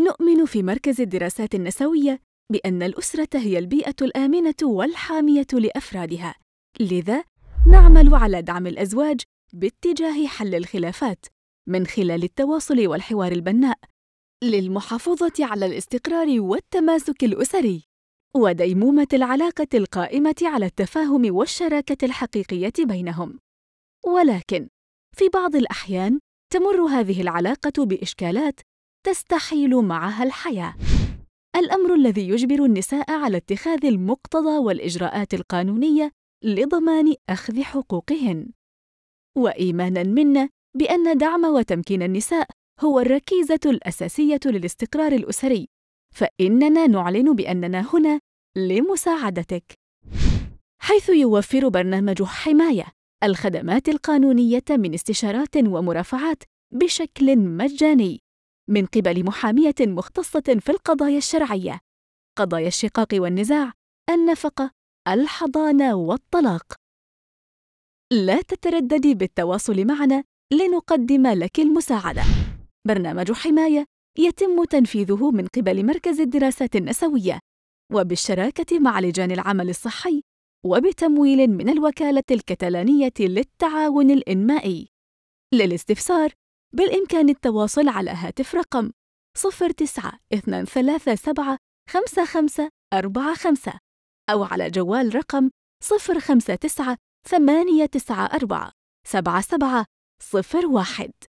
نؤمن في مركز الدراسات النسوية بأن الأسرة هي البيئة الآمنة والحامية لأفرادها، لذا نعمل على دعم الأزواج باتجاه حل الخلافات من خلال التواصل والحوار البناء، للمحافظة على الاستقرار والتماسك الأسري، وديمومة العلاقة القائمة على التفاهم والشراكة الحقيقية بينهم. ولكن في بعض الأحيان تمر هذه العلاقة بإشكالات تستحيل معها الحياة الأمر الذي يجبر النساء على اتخاذ المقتضى والإجراءات القانونية لضمان أخذ حقوقهن وإيماناً منا بأن دعم وتمكين النساء هو الركيزة الأساسية للاستقرار الأسري فإننا نعلن بأننا هنا لمساعدتك حيث يوفر برنامج حماية الخدمات القانونية من استشارات ومرافعات بشكل مجاني من قبل محامية مختصة في القضايا الشرعية قضايا الشقاق والنزاع، النفقة، الحضانة والطلاق. لا تترددي بالتواصل معنا لنقدم لك المساعدة. برنامج حماية يتم تنفيذه من قبل مركز الدراسات النسوية وبالشراكة مع لجان العمل الصحي وبتمويل من الوكالة الكتالانية للتعاون الإنمائي. للاستفسار بالإمكان التواصل على هاتف رقم 09 أو على جوال رقم 059 894 7701